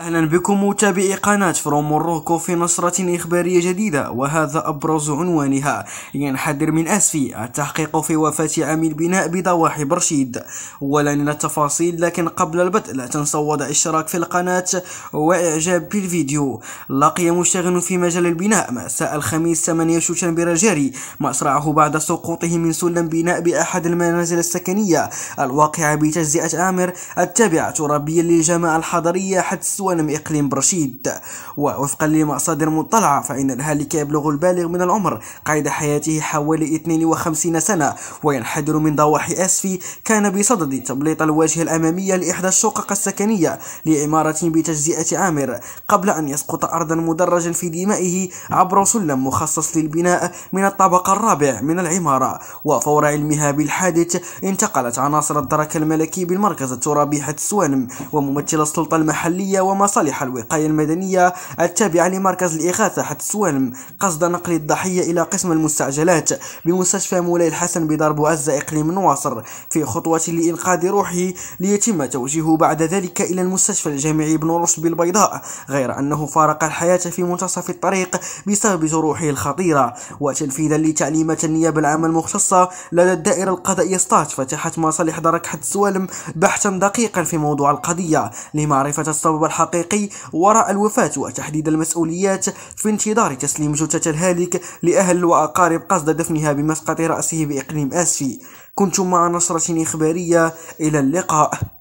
أهلا بكم متابعي قناة فروم الروكو في نشرة إخبارية جديدة وهذا أبرز عنوانها ينحدر من أسفي التحقيق في وفاة عامل بناء بضواحي برشيد ولن التفاصيل لكن قبل البدء لا تنسوا وضع اشتراك في القناة وإعجاب بالفيديو لقي مشتغل في مجال البناء مساء الخميس 8 شتنبر الجاري مصرعه بعد سقوطه من سلم بناء بأحد المنازل السكنية الواقعة بتجزئة آمر التابعة ترابيا للجماعة الحضرية حدث من إقليم برشيد ووفقا لمصادر مطلعة فإن الهالك يبلغ البالغ من العمر قيد حياته حوالي 52 سنة وينحدر من ضواحي أسفي كان بصدد تبليط الواجهة الأمامية لإحدى الشقق السكنية لعمارة بتجزئة عامر قبل أن يسقط أرضا مدرجا في دمائه عبر سلم مخصص للبناء من الطابق الرابع من العمارة وفور علمها بالحادث انتقلت عناصر الدرك الملكي بالمركز الترابي حتسوانم وممثل السلطة المحلية وم ومصالح الوقاية المدنية التابعة لمركز الإغاثة حت سوالم قصد نقل الضحية إلى قسم المستعجلات بمستشفى مولاي الحسن بدرب عزة إقليم نواصر في خطوة لإنقاذ روحه ليتم توجيهه بعد ذلك إلى المستشفى الجامعي بن رشد بالبيضاء غير أنه فارق الحياة في منتصف الطريق بسبب جروحه الخطيرة وتنفيذا لتعليمات النيابة العامة المختصة لدى الدائرة القضائية ستات فتحت مصالح درك حد سوالم بحثا دقيقا في موضوع القضية لمعرفة السبب الحقيقي الحقيقي وراء الوفاة وتحديد المسؤوليات في انتظار تسليم جثة الهالك لأهل وأقارب قصد دفنها بمسقط رأسه بإقليم آسفي كنتم مع نشرة إخبارية إلى اللقاء